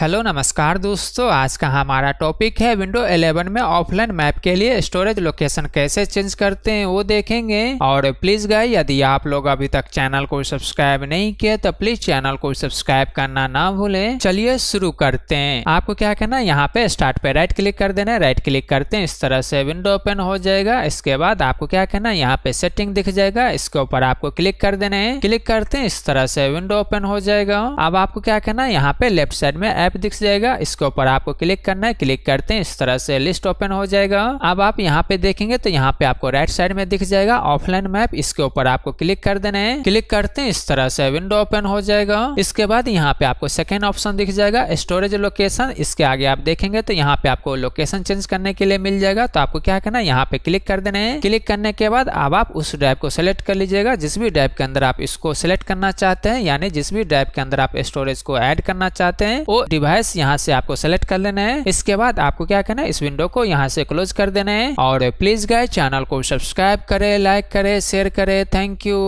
hello नमस्कार दोस्तों आज का हमारा टॉपिक है विंडो 11 में ऑफलाइन मैप के लिए स्टोरेज लोकेशन कैसे चेंज करते हैं वो देखेंगे और प्लीज गाय यदि आप लोग अभी तक चैनल को सब्सक्राइब नहीं किया तो प्लीज चैनल को सब्सक्राइब करना ना भूलें चलिए शुरू करते हैं आपको क्या करना है यहाँ पे स्टार्ट पे राइट क्लिक कर देना राइट क्लिक करते हैं इस तरह से विंडो ओपन हो जाएगा इसके बाद आपको क्या करना है यहाँ पे सेटिंग दिख जाएगा इसके ऊपर आपको क्लिक कर देना है क्लिक करते हैं इस तरह से विंडो ओपन हो जाएगा अब आपको क्या करना है यहाँ पे लेफ्ट साइड में मैप दिख जाएगा इसके ऊपर आपको क्लिक करना है क्लिक करते हैं इस तरह से लिस्ट ओपन हो जाएगा अब आप यहाँ पे देखेंगे तो यहाँ पे आपको राइट साइड में दिख जाएगा ऑफलाइन मैप इसके ऊपर आपको क्लिक कर देना है क्लिक करते हैं इस तरह से विंडो ओपन हो जाएगा इसके बाद यहाँ पे आपको सेकेंड ऑप्शन दिख जाएगा स्टोरेज लोकेशन इसके आगे आप देखेंगे तो यहाँ पे आपको लोकेशन चेंज करने के लिए मिल जाएगा तो आपको क्या करना है यहाँ पे क्लिक कर देना है क्लिक करने के बाद अब आप उस ड्राइव को सिलेक्ट कर लीजिएगा जिस भी ड्राइव के अंदर आप इसको सिलेक्ट करना चाहते हैं यानी जिस भी ड्राइव के अंदर आप स्टोरेज को ऐड करना चाहते हैं वो डिवाइस यहाँ से आपको सेलेक्ट कर लेना है इसके बाद आपको क्या करना है इस विंडो को यहाँ से क्लोज कर देना है और प्लीज गाय चैनल को सब्सक्राइब करे लाइक करे शेयर करे थैंक यू